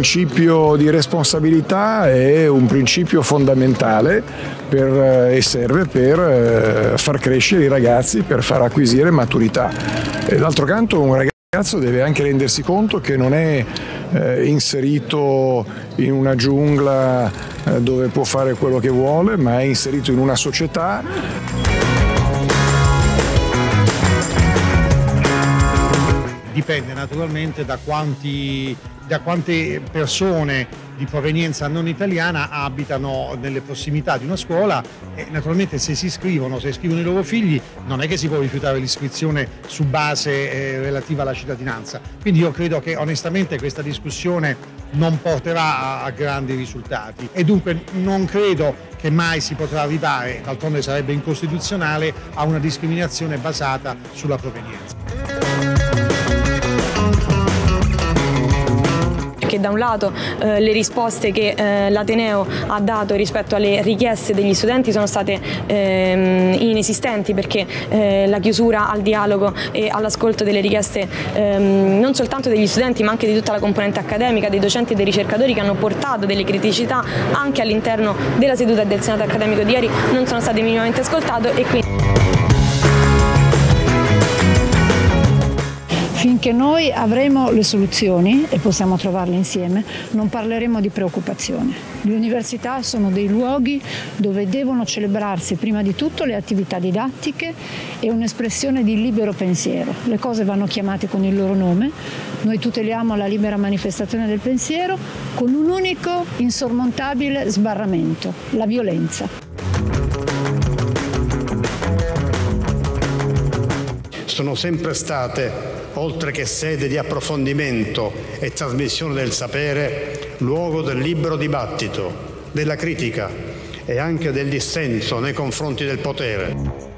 principio di responsabilità è un principio fondamentale per, eh, e serve per eh, far crescere i ragazzi, per far acquisire maturità. E D'altro canto un ragazzo deve anche rendersi conto che non è eh, inserito in una giungla dove può fare quello che vuole, ma è inserito in una società dipende naturalmente da, quanti, da quante persone di provenienza non italiana abitano nelle prossimità di una scuola e naturalmente se si iscrivono, se iscrivono i loro figli, non è che si può rifiutare l'iscrizione su base eh, relativa alla cittadinanza. Quindi io credo che onestamente questa discussione non porterà a, a grandi risultati e dunque non credo che mai si potrà arrivare, d'altronde sarebbe incostituzionale, a una discriminazione basata sulla provenienza. perché da un lato eh, le risposte che eh, l'Ateneo ha dato rispetto alle richieste degli studenti sono state ehm, inesistenti perché eh, la chiusura al dialogo e all'ascolto delle richieste ehm, non soltanto degli studenti ma anche di tutta la componente accademica, dei docenti e dei ricercatori che hanno portato delle criticità anche all'interno della seduta del Senato accademico di ieri non sono state minimamente ascoltate e quindi... Anche noi avremo le soluzioni e possiamo trovarle insieme, non parleremo di preoccupazione. Le università sono dei luoghi dove devono celebrarsi prima di tutto le attività didattiche e un'espressione di libero pensiero. Le cose vanno chiamate con il loro nome, noi tuteliamo la libera manifestazione del pensiero con un unico insormontabile sbarramento, la violenza. sono sempre state oltre che sede di approfondimento e trasmissione del sapere, luogo del libero dibattito, della critica e anche del dissenso nei confronti del potere.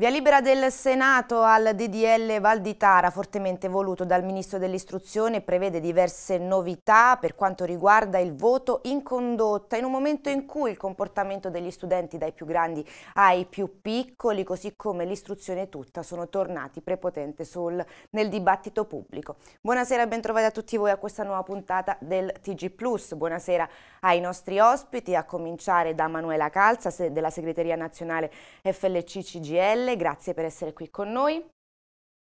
Via libera del Senato al DDL Val di Tara, fortemente voluto dal Ministro dell'Istruzione, prevede diverse novità per quanto riguarda il voto in condotta, in un momento in cui il comportamento degli studenti dai più grandi ai più piccoli, così come l'istruzione tutta, sono tornati prepotente sul, nel dibattito pubblico. Buonasera e bentrovati a tutti voi a questa nuova puntata del TG+. Buonasera ai nostri ospiti, a cominciare da Manuela Calza della Segreteria Nazionale FLC-CGL, Valle, grazie per essere qui con noi.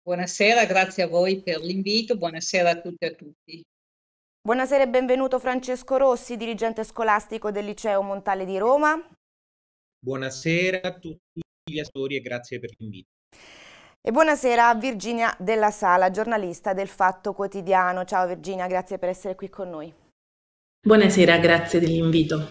Buonasera, grazie a voi per l'invito, buonasera a tutte e a tutti. Buonasera e benvenuto Francesco Rossi, dirigente scolastico del Liceo Montale di Roma. Buonasera a tutti gli ascoltatori e grazie per l'invito. E buonasera a Virginia della Sala, giornalista del Fatto Quotidiano. Ciao Virginia, grazie per essere qui con noi. Buonasera, grazie dell'invito.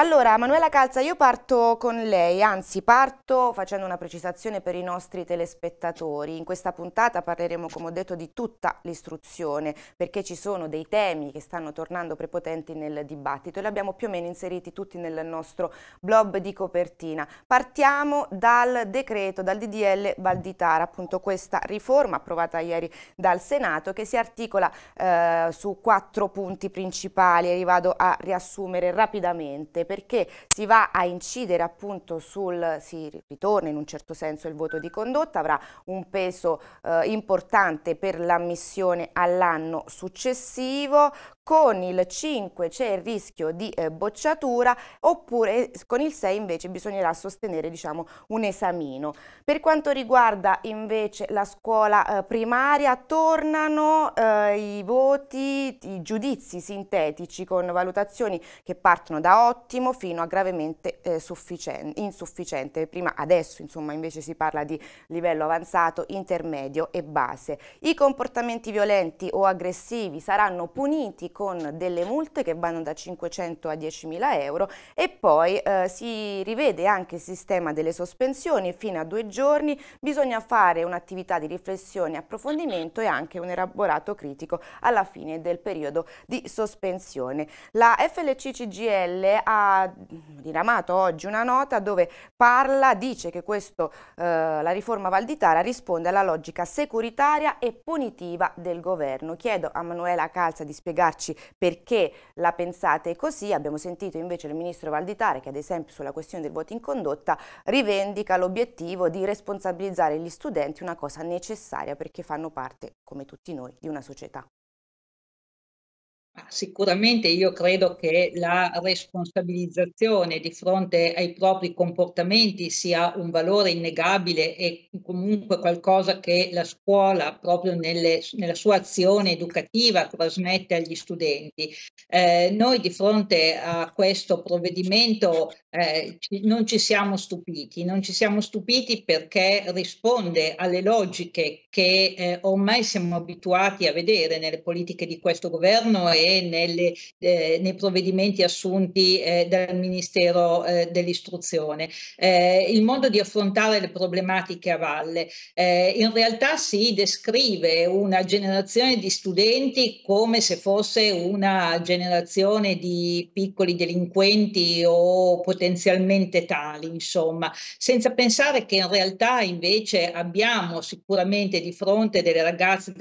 Allora, Manuela Calza, io parto con lei, anzi parto facendo una precisazione per i nostri telespettatori. In questa puntata parleremo, come ho detto, di tutta l'istruzione, perché ci sono dei temi che stanno tornando prepotenti nel dibattito e li abbiamo più o meno inseriti tutti nel nostro blob di copertina. Partiamo dal decreto, dal DDL Valditara, appunto questa riforma approvata ieri dal Senato che si articola eh, su quattro punti principali e li vado a riassumere rapidamente perché si va a incidere appunto sul, si ritorna in un certo senso il voto di condotta, avrà un peso eh, importante per l'ammissione all'anno successivo, con il 5 c'è il rischio di eh, bocciatura oppure con il 6 invece bisognerà sostenere diciamo, un esamino. Per quanto riguarda invece la scuola eh, primaria tornano eh, i voti, i giudizi sintetici con valutazioni che partono da 8, ottimo fino a gravemente eh, insufficiente. Prima, adesso insomma, invece si parla di livello avanzato, intermedio e base. I comportamenti violenti o aggressivi saranno puniti con delle multe che vanno da 500 a 10.000 euro e poi eh, si rivede anche il sistema delle sospensioni fino a due giorni. Bisogna fare un'attività di riflessione, approfondimento e anche un elaborato critico alla fine del periodo di sospensione. La FLCCGL ha ha diramato oggi una nota dove parla, dice che questo, eh, la riforma Valditara risponde alla logica securitaria e punitiva del governo. Chiedo a Manuela Calza di spiegarci perché la pensate così. Abbiamo sentito invece il ministro Valditara che ad esempio sulla questione del voto in condotta rivendica l'obiettivo di responsabilizzare gli studenti, una cosa necessaria perché fanno parte, come tutti noi, di una società. Sicuramente io credo che la responsabilizzazione di fronte ai propri comportamenti sia un valore innegabile e comunque qualcosa che la scuola proprio nelle, nella sua azione educativa trasmette agli studenti. Eh, noi di fronte a questo provvedimento eh, non ci siamo stupiti, non ci siamo stupiti perché risponde alle logiche che eh, ormai siamo abituati a vedere nelle politiche di questo governo e e nelle, eh, nei provvedimenti assunti eh, dal Ministero eh, dell'Istruzione. Eh, il modo di affrontare le problematiche a valle eh, in realtà si descrive una generazione di studenti come se fosse una generazione di piccoli delinquenti o potenzialmente tali, insomma, senza pensare che in realtà invece abbiamo sicuramente di fronte delle ragazze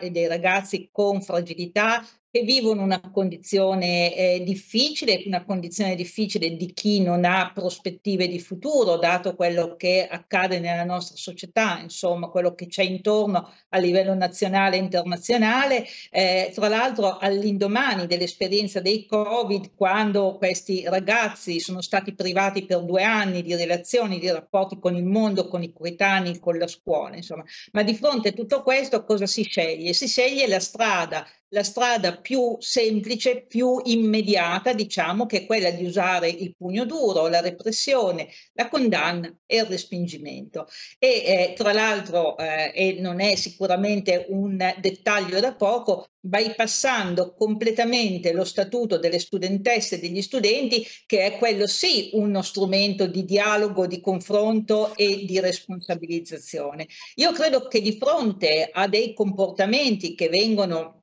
e dei ragazzi con fragilità che vivono una condizione eh, difficile, una condizione difficile di chi non ha prospettive di futuro, dato quello che accade nella nostra società, insomma, quello che c'è intorno a livello nazionale e internazionale. Eh, tra l'altro, all'indomani dell'esperienza dei Covid, quando questi ragazzi sono stati privati per due anni di relazioni, di rapporti con il mondo, con i coetanei, con la scuola, insomma. Ma di fronte a tutto questo cosa si sceglie? Si sceglie la strada, la strada più semplice, più immediata, diciamo, che è quella di usare il pugno duro, la repressione, la condanna e il respingimento. E eh, tra l'altro, eh, e non è sicuramente un dettaglio da poco, bypassando completamente lo statuto delle studentesse e degli studenti, che è quello sì uno strumento di dialogo, di confronto e di responsabilizzazione. Io credo che di fronte a dei comportamenti che vengono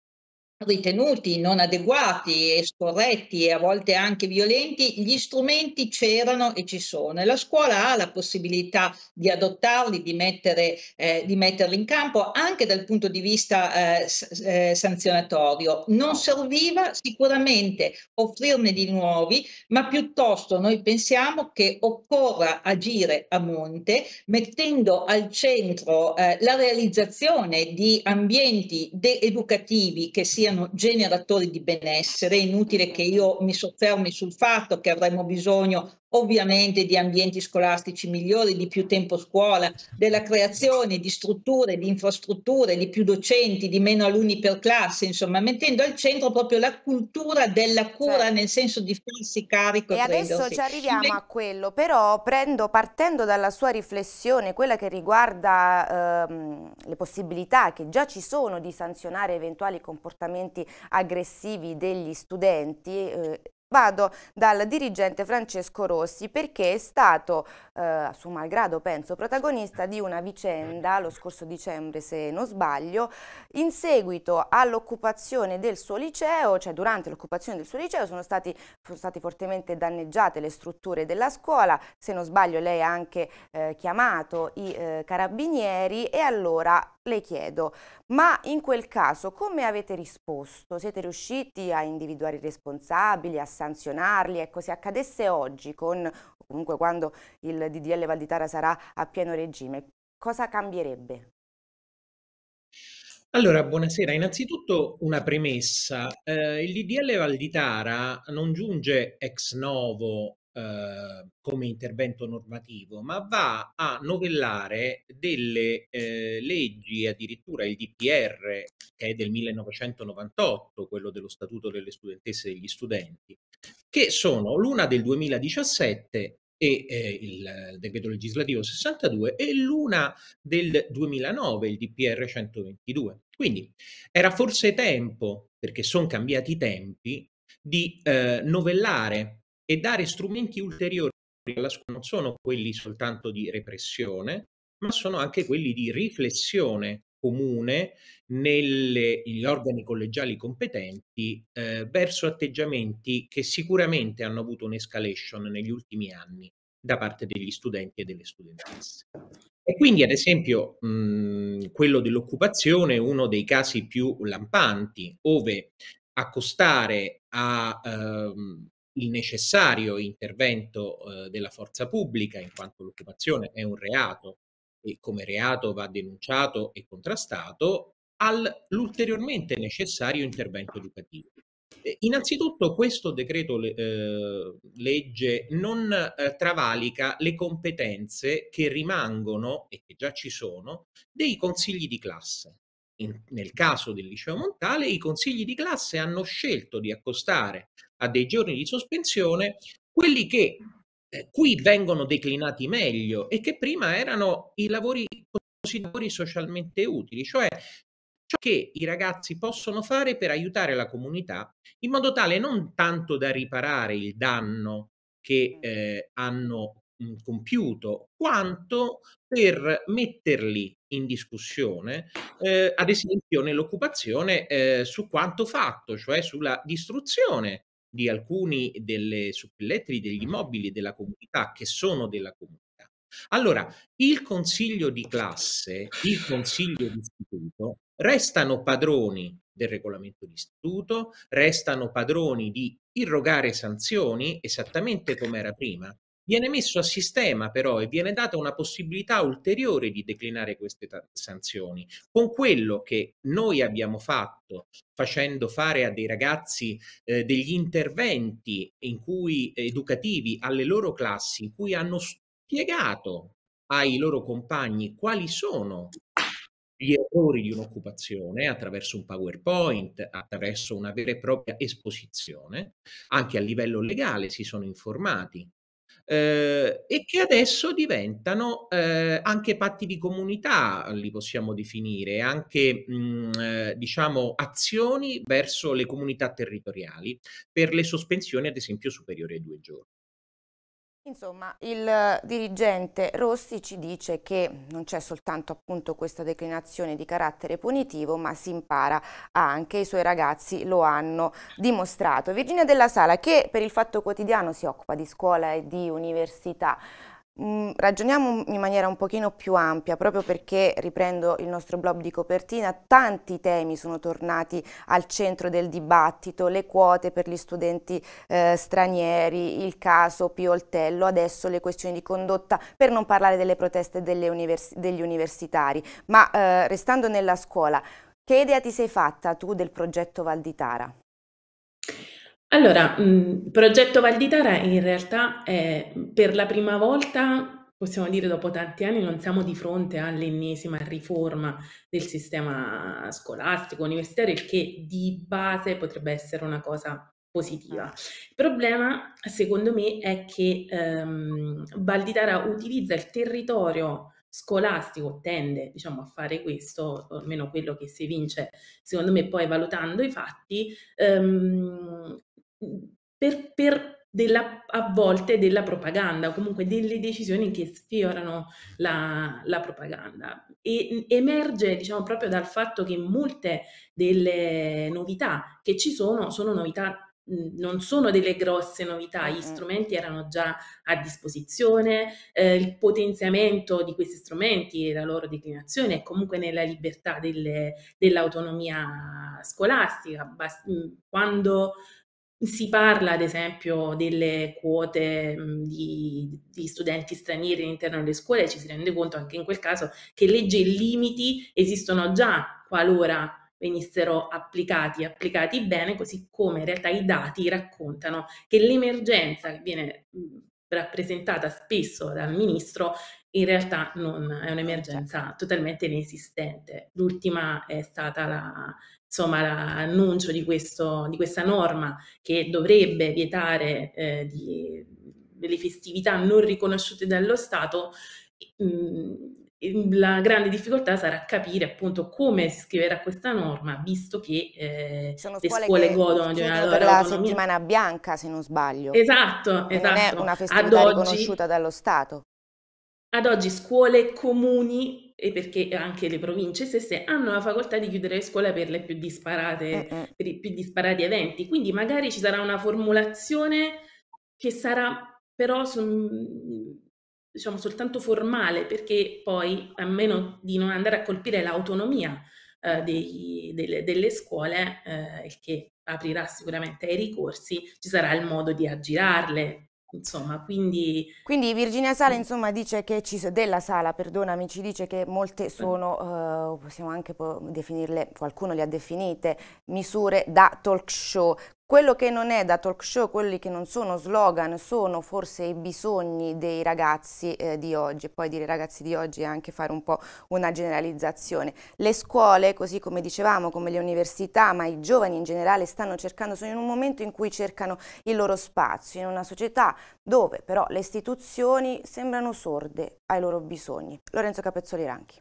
ritenuti non adeguati e scorretti e a volte anche violenti, gli strumenti c'erano e ci sono e la scuola ha la possibilità di adottarli, di, mettere, eh, di metterli in campo anche dal punto di vista eh, eh, sanzionatorio. Non serviva sicuramente offrirne di nuovi, ma piuttosto noi pensiamo che occorra agire a monte mettendo al centro eh, la realizzazione di ambienti educativi che siano siano generatori di benessere, è inutile che io mi soffermi sul fatto che avremmo bisogno ovviamente di ambienti scolastici migliori, di più tempo a scuola, della creazione di strutture, di infrastrutture, di più docenti, di meno alunni per classe, insomma, mettendo al centro proprio la cultura della cura certo. nel senso di farsi carico. E credo, adesso ci arriviamo Beh, a quello, però prendo, partendo dalla sua riflessione, quella che riguarda ehm, le possibilità che già ci sono di sanzionare eventuali comportamenti aggressivi degli studenti, eh, Vado dal dirigente Francesco Rossi perché è stato, eh, a suo malgrado penso, protagonista di una vicenda lo scorso dicembre se non sbaglio, in seguito all'occupazione del suo liceo, cioè durante l'occupazione del suo liceo sono, stati, sono state fortemente danneggiate le strutture della scuola, se non sbaglio lei ha anche eh, chiamato i eh, carabinieri e allora le chiedo, ma in quel caso come avete risposto? Siete riusciti a individuare i responsabili, a sanzionarli? Ecco, se accadesse oggi, con, comunque quando il DDL Valditara sarà a pieno regime, cosa cambierebbe? Allora, buonasera. Innanzitutto una premessa. Eh, il DDL Valditara non giunge ex novo Ehm, come intervento normativo, ma va a novellare delle eh, leggi, addirittura il DPR, che è del 1998, quello dello Statuto delle studentesse e degli studenti, che sono l'una del 2017 e eh, il decreto legislativo 62 e l'una del 2009, il DPR 122. Quindi era forse tempo, perché sono cambiati i tempi, di eh, novellare e dare strumenti ulteriori alla scuola non sono quelli soltanto di repressione, ma sono anche quelli di riflessione comune negli organi collegiali competenti eh, verso atteggiamenti che sicuramente hanno avuto un'escalation negli ultimi anni da parte degli studenti e delle studentesse. E quindi, ad esempio, mh, mm, quello dell'occupazione è uno dei casi più lampanti, ove accostare a ehm, il necessario intervento eh, della forza pubblica, in quanto l'occupazione è un reato e come reato va denunciato e contrastato, all'ulteriormente necessario intervento educativo. innanzitutto questo decreto eh, legge non eh, travalica le competenze che rimangono e che già ci sono dei consigli di classe in, nel caso del liceo Montale, i consigli di classe hanno scelto di accostare a dei giorni di sospensione quelli che eh, qui vengono declinati meglio e che prima erano i lavori considerati socialmente utili, cioè ciò che i ragazzi possono fare per aiutare la comunità in modo tale non tanto da riparare il danno che eh, hanno Mhmm, compiuto, quanto per metterli in discussione, eh, ad esempio nell'occupazione eh, su quanto fatto, cioè sulla distruzione di alcuni delle suppellettili degli immobili della comunità che sono della comunità. Allora, il consiglio di classe, il consiglio di istituto restano padroni del regolamento di istituto, restano padroni di irrogare sanzioni esattamente come era prima, viene messo a sistema però e viene data una possibilità ulteriore di declinare queste t- sanzioni. Con quello che noi abbiamo fatto, facendo fare a dei ragazzi eh, degli interventi cui, educativi alle loro classi, in cui hanno spiegato ai loro compagni quali sono gli errori di un'occupazione attraverso un PowerPoint, attraverso una vera e propria esposizione, anche a livello legale si sono informati eh, e che adesso diventano eh, anche patti di comunità, li possiamo definire, anche mh, mhmm, eh, diciamo azioni verso le comunità territoriali per le sospensioni ad esempio superiori ai due giorni. Insomma, il eh, dirigente Rossi ci dice che non c'è soltanto appunto questa declinazione di carattere punitivo, ma si impara anche, i suoi ragazzi lo hanno dimostrato. Virginia Della Sala, che per il Fatto Quotidiano si occupa di scuola e di università, Mm, ragioniamo in maniera un pochino più ampia, proprio perché, riprendo il nostro blog di copertina, tanti temi sono tornati al centro del dibattito, le quote per gli studenti eh, stranieri, il caso Pioltello, adesso le questioni di condotta, per non parlare delle proteste delle univers degli universitari. Ma eh, restando nella scuola, che idea ti sei fatta tu del progetto Val di Tara? Allora, mh, mm, Progetto Val di Tara in realtà è per la prima volta, possiamo dire dopo tanti anni, non siamo di fronte all'ennesima riforma del sistema scolastico, universitario, il che di base potrebbe essere una cosa positiva. Il problema, secondo me, è che ehm, Tara utilizza il territorio scolastico tende diciamo, a fare questo, almeno quello che si vince, secondo me poi valutando i fatti, ehm, Mhmm, per, per della, a volte della propaganda o comunque delle decisioni che sfiorano la, la propaganda. E emerge diciamo, proprio dal fatto che molte delle novità che ci sono sono novità mhmm, non sono delle grosse novità, gli strumenti erano già a disposizione, eh, il potenziamento di questi strumenti e la loro declinazione è comunque nella libertà delle, dell'autonomia scolastica. Mhmm, quando si parla ad esempio delle quote mhmm, di, di, studenti stranieri all'interno delle scuole e ci si rende conto anche in quel caso che leggi e limiti esistono già qualora venissero applicati, applicati bene, così come in realtà i dati raccontano che l'emergenza che viene mhmm, rappresentata spesso dal ministro in realtà non è eh, un'emergenza certo. totalmente inesistente. L'ultima è stata la, insomma, l'annuncio di, questo, di questa norma che dovrebbe vietare eh, di, delle festività non riconosciute dallo Stato, mh, mm, la grande difficoltà sarà capire appunto come si scriverà questa norma, visto che eh, Sono le scuole, scuole godono di una loro la settimana bianca, se non sbaglio. Esatto, esatto. Non è esatto. una festività ad riconosciuta dallo Stato. Ad oggi scuole, comuni e perché anche le province stesse hanno la facoltà di chiudere le scuole per, le più disparate, eh, eh. per i più disparati eventi. Quindi magari ci sarà una formulazione che sarà però su, diciamo, soltanto formale, perché poi, a meno di non andare a colpire l'autonomia eh, dei, delle, delle, scuole, eh, che aprirà sicuramente ai ricorsi, ci sarà il modo di aggirarle, Insomma, quindi... quindi... Virginia Sala, mm. insomma, dice che ci, della Sala, perdonami, ci dice che molte sono, eh, possiamo anche definirle, qualcuno le ha definite, misure da talk show, quello che non è da talk show, quelli che non sono slogan, sono forse i bisogni dei ragazzi eh, di oggi. Poi dire ragazzi di oggi è anche fare un po' una generalizzazione. Le scuole, così come dicevamo, come le università, ma i giovani in generale stanno cercando, sono in un momento in cui cercano il loro spazio, in una società dove però le istituzioni sembrano sorde ai loro bisogni. Lorenzo Capezzoli Ranchi.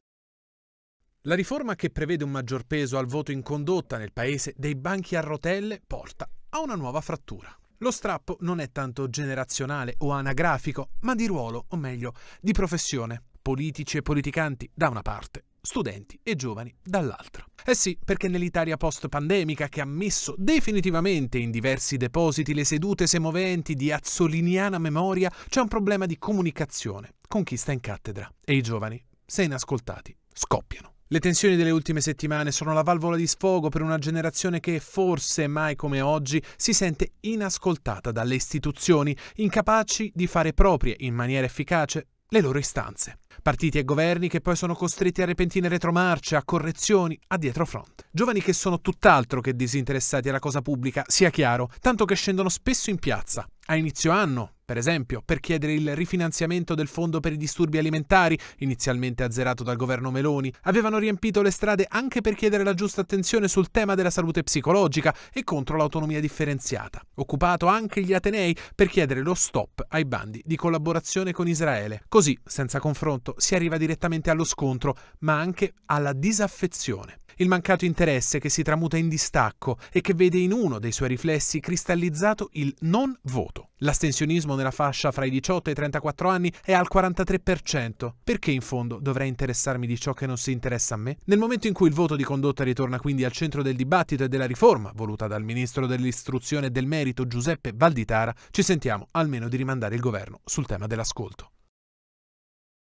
La riforma che prevede un maggior peso al voto in condotta nel paese dei banchi a rotelle porta a una nuova frattura. Lo strappo non è tanto generazionale o anagrafico, ma di ruolo, o meglio, di professione. Politici e politicanti da una parte, studenti e giovani dall'altra. Eh sì, perché nell'Italia post-pandemica, che ha messo definitivamente in diversi depositi le sedute semoventi di azzoliniana memoria, c'è un problema di comunicazione, con chi sta in cattedra. E i giovani, se inascoltati, scoppiano. Le tensioni delle ultime settimane sono la valvola di sfogo per una generazione che, forse mai come oggi, si sente inascoltata dalle istituzioni, incapaci di fare proprie in maniera efficace le loro istanze. Partiti e governi che poi sono costretti a repentine retromarce, a correzioni, a dietrofront. Giovani che sono tutt'altro che disinteressati alla cosa pubblica, sia chiaro, tanto che scendono spesso in piazza, a inizio anno, per esempio, per chiedere il rifinanziamento del fondo per i disturbi alimentari, inizialmente azzerato dal governo Meloni, avevano riempito le strade anche per chiedere la giusta attenzione sul tema della salute psicologica e contro l'autonomia differenziata. Occupato anche gli Atenei per chiedere lo stop ai bandi di collaborazione con Israele. Così, senza confronto, si arriva direttamente allo scontro, ma anche alla disaffezione. Il mancato interesse che si tramuta in distacco e che vede in uno dei suoi riflessi cristallizzato il non voto. L'astensionismo nella fascia fra i 18 e i 34 anni è al 43%. Perché in fondo dovrei interessarmi di ciò che non si interessa a me? Nel momento in cui il voto di condotta ritorna quindi al centro del dibattito e della riforma, voluta dal ministro dell'istruzione e del merito Giuseppe Valditara, ci sentiamo almeno di rimandare il governo sul tema dell'ascolto.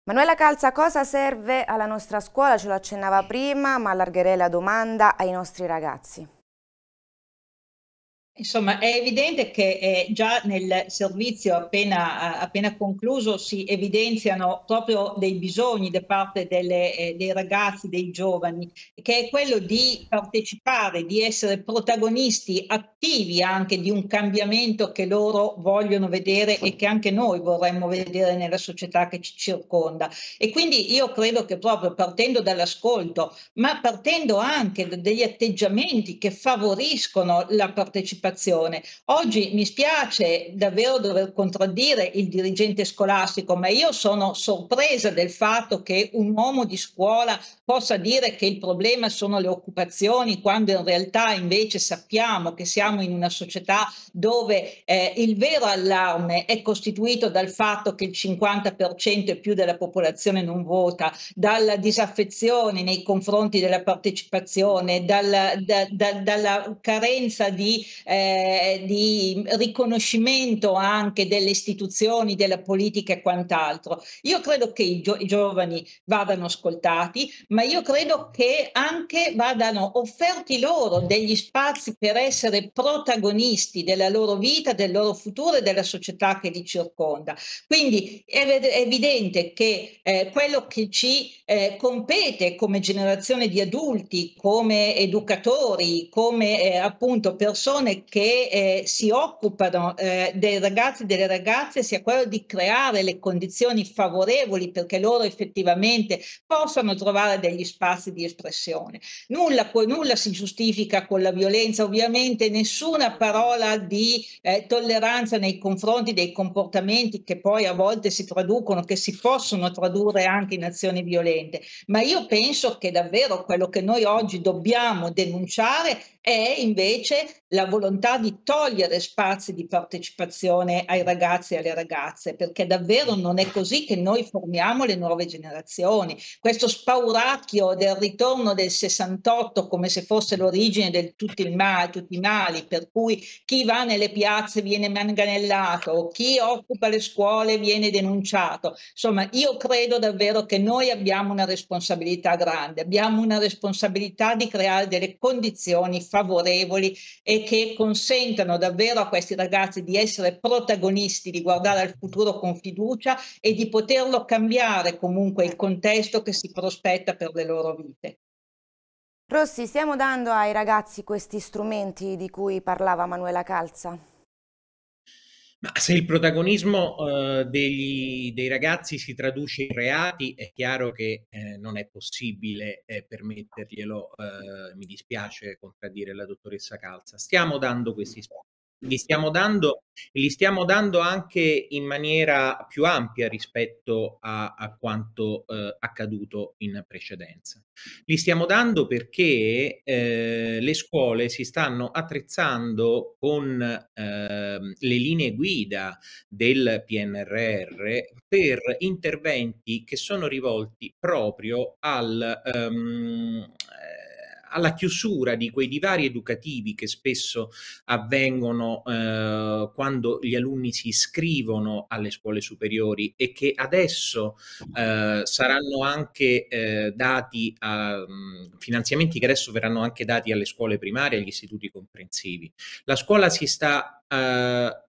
Manuela Calza, cosa serve alla nostra scuola? Ce lo accennava prima, ma allargherei la domanda ai nostri ragazzi. Insomma, è evidente che eh, già nel servizio appena, appena, concluso si evidenziano proprio dei bisogni da parte delle, eh, dei ragazzi, dei giovani, che è quello di partecipare, di essere protagonisti attivi anche di un cambiamento che loro vogliono vedere e che anche noi vorremmo vedere nella società che ci circonda. E quindi io credo che proprio partendo dall'ascolto, ma partendo anche da degli atteggiamenti che favoriscono la partecipazione, partecipazione. Oggi mi spiace davvero dover contraddire il dirigente scolastico, ma io sono sorpresa del fatto che un uomo di scuola possa dire che il problema sono le occupazioni, quando in realtà invece sappiamo che siamo in una società dove eh, il vero allarme è costituito dal fatto che il 50% e più della popolazione non vota, dalla disaffezione nei confronti della partecipazione, dalla, da, da, dalla carenza di eh, eh, di riconoscimento anche delle istituzioni, della politica e quant'altro. Io credo che i, gio- i giovani vadano ascoltati, ma io credo che anche vadano offerti loro degli spazi per essere protagonisti della loro vita, del loro futuro e della società che li circonda. Quindi è, ved- è evidente che eh, quello che ci eh, compete come generazione di adulti, come educatori, come eh, appunto persone che eh, si occupano eh, dei ragazzi e delle ragazze sia quello di creare le condizioni favorevoli perché loro effettivamente possano trovare degli spazi di espressione. Nulla, nulla si giustifica con la violenza, ovviamente nessuna parola di eh, tolleranza nei confronti dei comportamenti che poi a volte si traducono, che si possono tradurre anche in azioni violente, ma io penso che davvero quello che noi oggi dobbiamo denunciare è invece la volontà di togliere spazi di partecipazione ai ragazzi e alle ragazze, perché davvero non è così che noi formiamo le nuove generazioni. Questo spauracchio del ritorno del 68 come se fosse l'origine di tutto il male, tutti i mali, per cui chi va nelle piazze viene manganellato, chi occupa le scuole viene denunciato. Insomma, io credo davvero che noi abbiamo una responsabilità grande, abbiamo una responsabilità di creare delle condizioni favorevoli favorevoli e che consentano davvero a questi ragazzi di essere protagonisti, di guardare al futuro con fiducia e di poterlo cambiare comunque il contesto che si prospetta per le loro vite. Rossi, stiamo dando ai ragazzi questi strumenti di cui parlava Manuela Calza? Ma se il protagonismo eh, degli, dei ragazzi si traduce in reati, è chiaro che eh, non è possibile eh, permetterglielo. Eh, mi dispiace contraddire la dottoressa Calza. Stiamo dando questi spazi. Li stiamo, dando, li stiamo dando anche in maniera più ampia rispetto a, a quanto eh, accaduto in precedenza. Li stiamo dando perché eh, le scuole si stanno attrezzando con eh, le linee guida del PNRR per interventi che sono rivolti proprio al, ehm, alla chiusura di quei divari educativi che spesso avvengono eh, quando gli alunni si iscrivono alle scuole superiori e che adesso eh, saranno anche eh, dati a mm, finanziamenti che adesso verranno anche dati alle scuole primarie e agli istituti comprensivi. La scuola si sta eh,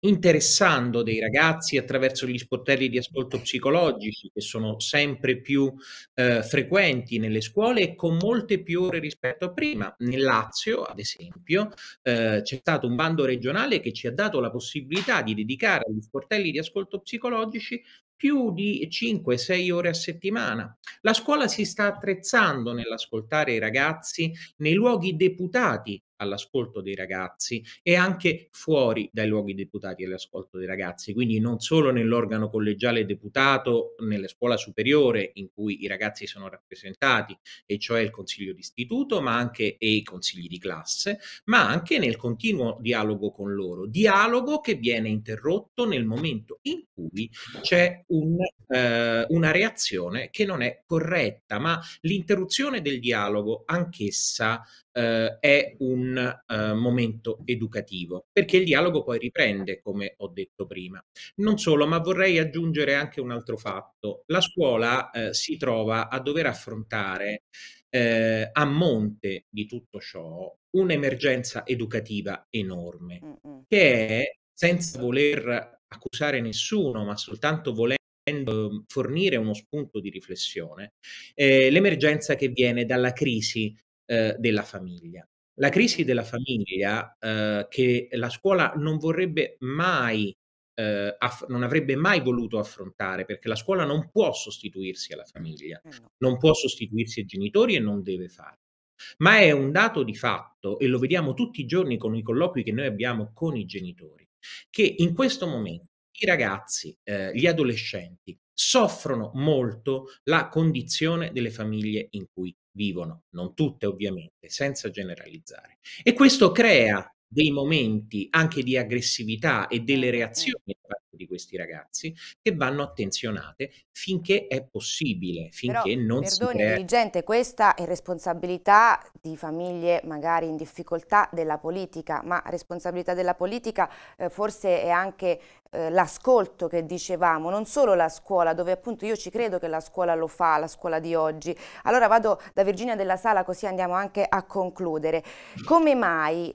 interessando dei ragazzi attraverso gli sportelli di ascolto psicologici che sono sempre più eh, frequenti nelle scuole e con molte più ore rispetto a prima. Nel Lazio, ad esempio, eh, c'è stato un bando regionale che ci ha dato la possibilità di dedicare agli sportelli di ascolto psicologici più di 5-6 ore a settimana. La scuola si sta attrezzando nell'ascoltare i ragazzi nei luoghi deputati all'ascolto dei ragazzi e anche fuori dai luoghi deputati all'ascolto dei ragazzi, quindi non solo nell'organo collegiale deputato, nella scuola superiore in cui i ragazzi sono rappresentati, e cioè il consiglio d'istituto, ma anche e i consigli di classe, ma anche nel continuo dialogo con loro, dialogo che viene interrotto nel momento in cui c'è un, eh, una reazione che non è corretta, ma l'interruzione del dialogo anch'essa eh, è un un eh, momento educativo, perché il dialogo poi riprende, come ho detto prima. Non solo, ma vorrei aggiungere anche un altro fatto. La scuola eh, si trova a dover affrontare eh, a monte di tutto ciò un'emergenza educativa enorme, mm, mm. che è, senza voler accusare nessuno, ma soltanto volendo ehm, fornire uno spunto di riflessione, eh, l'emergenza che viene dalla crisi eh, della famiglia. La crisi della famiglia eh, che la scuola non vorrebbe mai, eh, non avrebbe mai voluto affrontare, perché la scuola non può sostituirsi alla famiglia, eh, non può sostituirsi ai genitori e non deve farlo. Ma è un dato di fatto, e lo vediamo tutti i giorni con i colloqui che noi abbiamo con i genitori, che in questo momento i ragazzi, eh, gli adolescenti, soffrono molto la condizione delle famiglie in cui vivono, non tutte ovviamente, senza generalizzare. E questo crea dei momenti anche di aggressività e delle certo, reazioni certo. da parte di questi ragazzi che vanno attenzionate finché è possibile, finché Però, non perdoni, si crea... dirigente, questa è responsabilità di famiglie magari in difficoltà della politica, ma responsabilità della politica eh, forse è anche eh, l'ascolto che dicevamo, non solo la scuola, dove appunto io ci credo che la scuola lo fa, la scuola di oggi. Allora vado da Virginia della Sala così andiamo anche a concludere. Come mai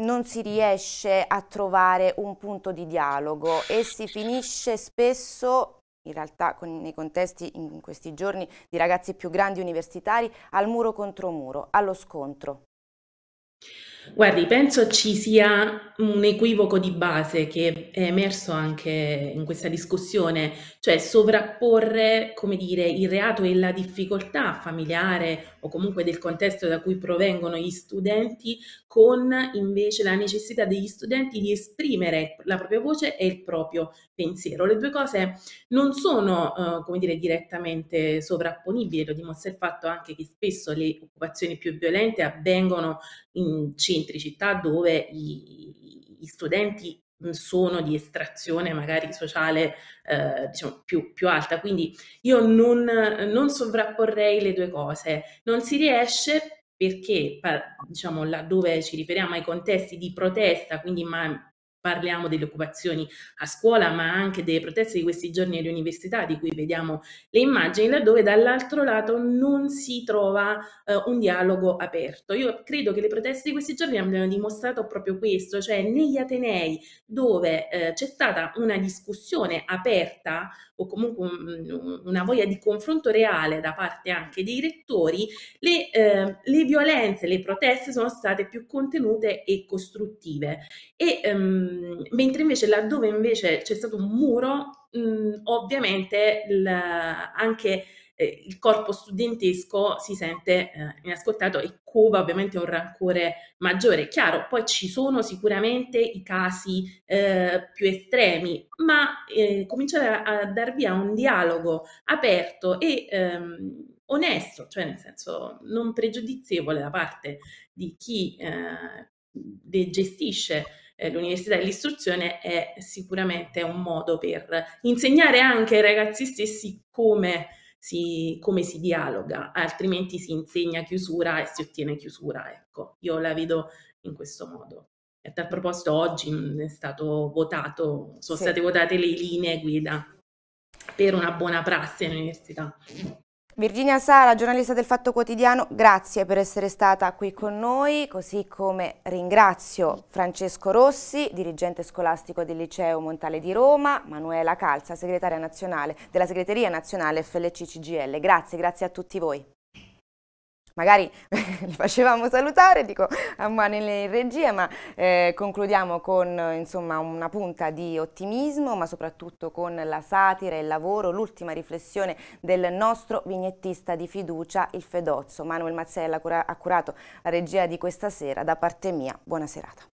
non si riesce a trovare un punto di dialogo e si finisce spesso in realtà con, nei contesti in questi giorni di ragazzi più grandi universitari, al muro contro muro, allo scontro. Guardi, penso ci sia un equivoco di base che è emerso anche in questa discussione, cioè sovrapporre, come dire, il reato e la difficoltà familiare o comunque del contesto da cui provengono gli studenti con invece la necessità degli studenti di esprimere la propria voce e il proprio pensiero. Le due cose non sono, eh, come dire, direttamente sovrapponibili, lo dimostra il fatto anche che spesso le occupazioni più violente avvengono in eccentricità dove i, i studenti sono di estrazione magari sociale eh, diciamo più, più, alta. Quindi io non, non, sovrapporrei le due cose. Non si riesce perché, diciamo, laddove ci riferiamo ai contesti di protesta, quindi ma, parliamo delle occupazioni a scuola, ma anche delle proteste di questi giorni alle università, di cui vediamo le immagini, laddove dall'altro lato non si trova eh, un dialogo aperto. Io credo che le proteste di questi giorni abbiano dimostrato proprio questo, cioè negli Atenei dove eh, c'è stata una discussione aperta o comunque un, una voglia di confronto reale da parte anche dei rettori, le, eh, le violenze, le proteste sono state più contenute e costruttive. E, ehm, Ehm, mentre invece laddove invece c'è stato un muro, mh, ovviamente il, anche eh, il corpo studentesco si sente eh, inascoltato e cova ovviamente un rancore maggiore. Chiaro, poi ci sono sicuramente i casi eh, più estremi, ma eh, cominciare a, a, dar via un dialogo aperto e ehm, onesto, cioè nel senso non pregiudizievole da parte di chi eh, gestisce eh, l'università e l'istruzione è sicuramente un modo per insegnare anche ai ragazzi stessi come si, come si dialoga, altrimenti si insegna chiusura e si ottiene chiusura. Ecco, io la vedo in questo modo. E a tal proposito oggi mm, è stato votato, sono sì. state votate le linee guida per una buona prassi all'università. Virginia Sala, giornalista del Fatto Quotidiano, grazie per essere stata qui con noi, così come ringrazio Francesco Rossi, dirigente scolastico del Liceo Montale di Roma, Manuela Calza, segretaria nazionale della Segreteria Nazionale FLC CGL. Grazie, grazie a tutti voi magari li facevamo salutare, dico a ah, mano in regia, ma eh, concludiamo con insomma, una punta di ottimismo, ma soprattutto con la satira e il lavoro, l'ultima riflessione del nostro vignettista di fiducia, il Fedozzo. Manuel Mazzella cura ha curato la regia di questa sera. Da parte mia, buona serata.